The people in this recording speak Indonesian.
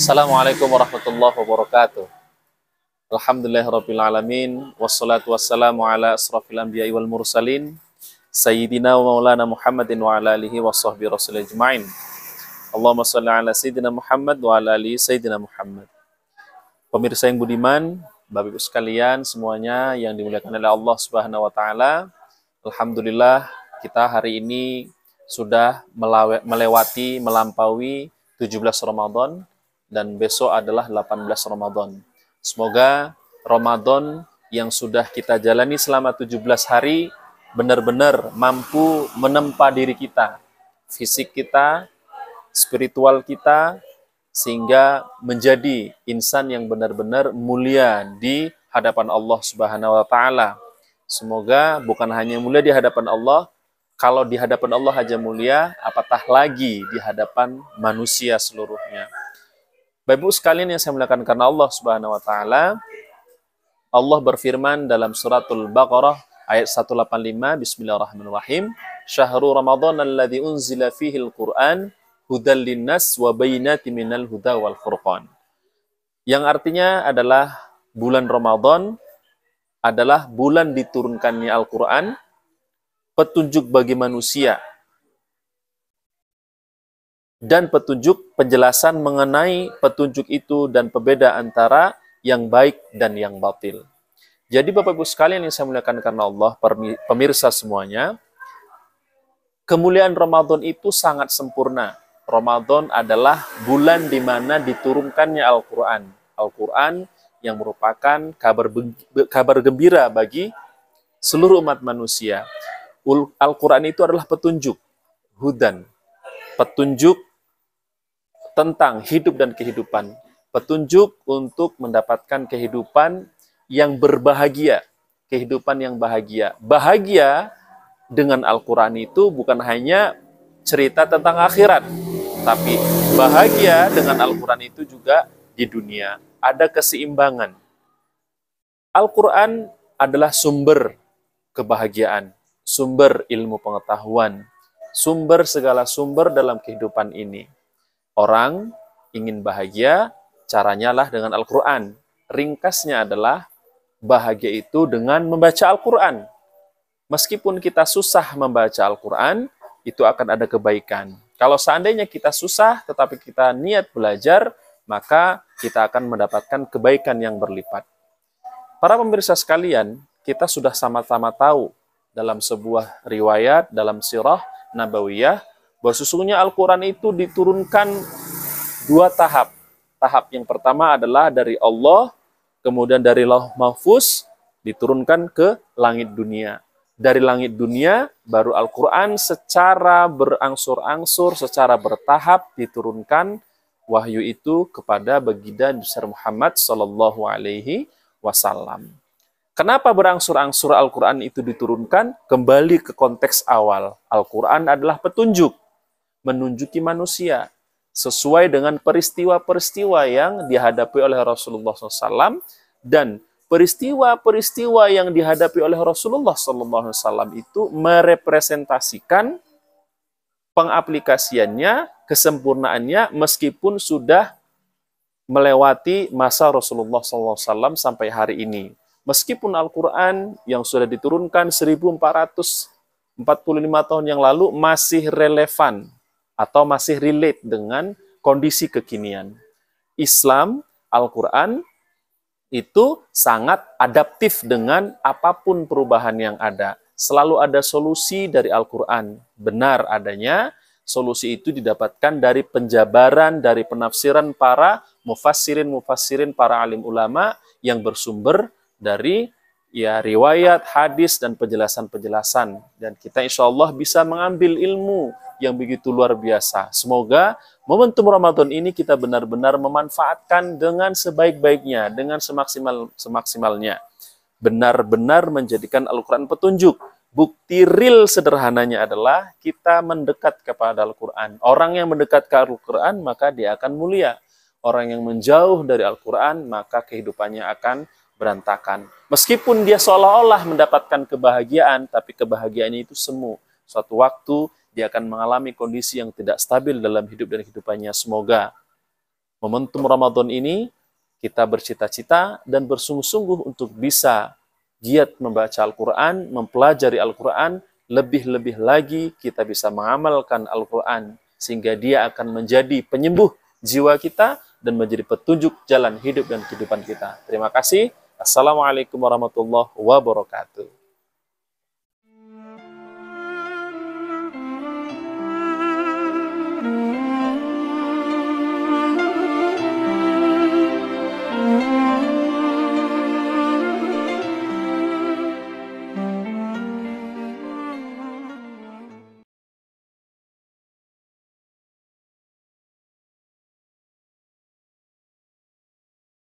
Assalamualaikum warahmatullahi wabarakatuh. Alhamdulillah rabbil alamin wassalatu wassalamu ala asrafil anbiya wal mursalin sayyidina wa maulana Muhammadin wa ala alihi washabbi sahbihi rasul ajmain. Allahumma shalli ala sayyidina Muhammad wa ala ali sayyidina Muhammad. Pemirsa yang budiman, Bapak Ibu sekalian semuanya yang dimuliakan oleh Allah Subhanahu wa taala, alhamdulillah kita hari ini sudah melewati, melampaui 17 Ramadan dan besok adalah 18 Ramadan. Semoga Ramadan yang sudah kita jalani selama 17 hari benar-benar mampu menempa diri kita, fisik kita, spiritual kita, sehingga menjadi insan yang benar-benar mulia di hadapan Allah Subhanahu wa taala. Semoga bukan hanya mulia di hadapan Allah, kalau di hadapan Allah aja mulia, apatah lagi di hadapan manusia seluruhnya. Bapak Ibu sekalian yang saya muliakan karena Allah Subhanahu wa taala, Allah berfirman dalam suratul Baqarah ayat 185 Bismillahirrahmanirrahim, "Syahrul Ramadan alladzi unzila fihi al-Qur'an hudal linnas wa bayyinatin minal huda wal furqan." Yang artinya adalah bulan Ramadan adalah bulan diturunkannya Al-Qur'an petunjuk bagi manusia dan petunjuk penjelasan mengenai petunjuk itu dan pembeda antara yang baik dan yang batil. Jadi Bapak Ibu sekalian yang saya muliakan karena Allah, pemirsa semuanya, kemuliaan Ramadan itu sangat sempurna. Ramadan adalah bulan di mana diturunkannya Al-Quran. Al-Quran yang merupakan kabar, kabar gembira bagi seluruh umat manusia. Al-Quran itu adalah petunjuk, hudan, petunjuk tentang hidup dan kehidupan, petunjuk untuk mendapatkan kehidupan yang berbahagia, kehidupan yang bahagia. Bahagia dengan Al-Quran itu bukan hanya cerita tentang akhirat, tapi bahagia dengan Al-Quran itu juga di dunia. Ada keseimbangan. Al-Quran adalah sumber kebahagiaan sumber ilmu pengetahuan, sumber segala sumber dalam kehidupan ini. Orang ingin bahagia, caranya lah dengan Al-Quran. Ringkasnya adalah bahagia itu dengan membaca Al-Quran. Meskipun kita susah membaca Al-Quran, itu akan ada kebaikan. Kalau seandainya kita susah tetapi kita niat belajar, maka kita akan mendapatkan kebaikan yang berlipat. Para pemirsa sekalian, kita sudah sama-sama tahu dalam sebuah riwayat dalam sirah nabawiyah bahwa sesungguhnya Al-Quran itu diturunkan dua tahap. Tahap yang pertama adalah dari Allah, kemudian dari Lauh Mahfuz diturunkan ke langit dunia. Dari langit dunia baru Al-Qur'an secara berangsur-angsur, secara bertahap diturunkan wahyu itu kepada baginda Nabi Muhammad sallallahu alaihi wasallam. Kenapa berangsur-angsur Al-Quran itu diturunkan? Kembali ke konteks awal. Al-Quran adalah petunjuk, menunjuki manusia sesuai dengan peristiwa-peristiwa yang dihadapi oleh Rasulullah SAW dan peristiwa-peristiwa yang dihadapi oleh Rasulullah SAW itu merepresentasikan pengaplikasiannya, kesempurnaannya meskipun sudah melewati masa Rasulullah SAW sampai hari ini. Meskipun Al-Quran yang sudah diturunkan 1445 tahun yang lalu masih relevan atau masih relate dengan kondisi kekinian. Islam, Al-Quran, itu sangat adaptif dengan apapun perubahan yang ada. Selalu ada solusi dari Al-Quran. Benar adanya, solusi itu didapatkan dari penjabaran, dari penafsiran para mufassirin-mufassirin, para alim ulama yang bersumber dari ya riwayat, hadis dan penjelasan-penjelasan dan kita insya Allah bisa mengambil ilmu yang begitu luar biasa. Semoga momentum Ramadan ini kita benar-benar memanfaatkan dengan sebaik-baiknya, dengan semaksimal semaksimalnya. Benar-benar menjadikan Al-Qur'an petunjuk. Bukti real sederhananya adalah kita mendekat kepada Al-Qur'an. Orang yang mendekat ke Al-Qur'an maka dia akan mulia orang yang menjauh dari Al-Quran, maka kehidupannya akan berantakan. Meskipun dia seolah-olah mendapatkan kebahagiaan, tapi kebahagiaannya itu semu. Suatu waktu dia akan mengalami kondisi yang tidak stabil dalam hidup dan kehidupannya. Semoga momentum Ramadan ini kita bercita-cita dan bersungguh-sungguh untuk bisa giat membaca Al-Quran, mempelajari Al-Quran, lebih-lebih lagi kita bisa mengamalkan Al-Quran, sehingga dia akan menjadi penyembuh jiwa kita, dan menjadi petunjuk jalan hidup dan kehidupan kita. Terima kasih. Assalamualaikum warahmatullahi wabarakatuh.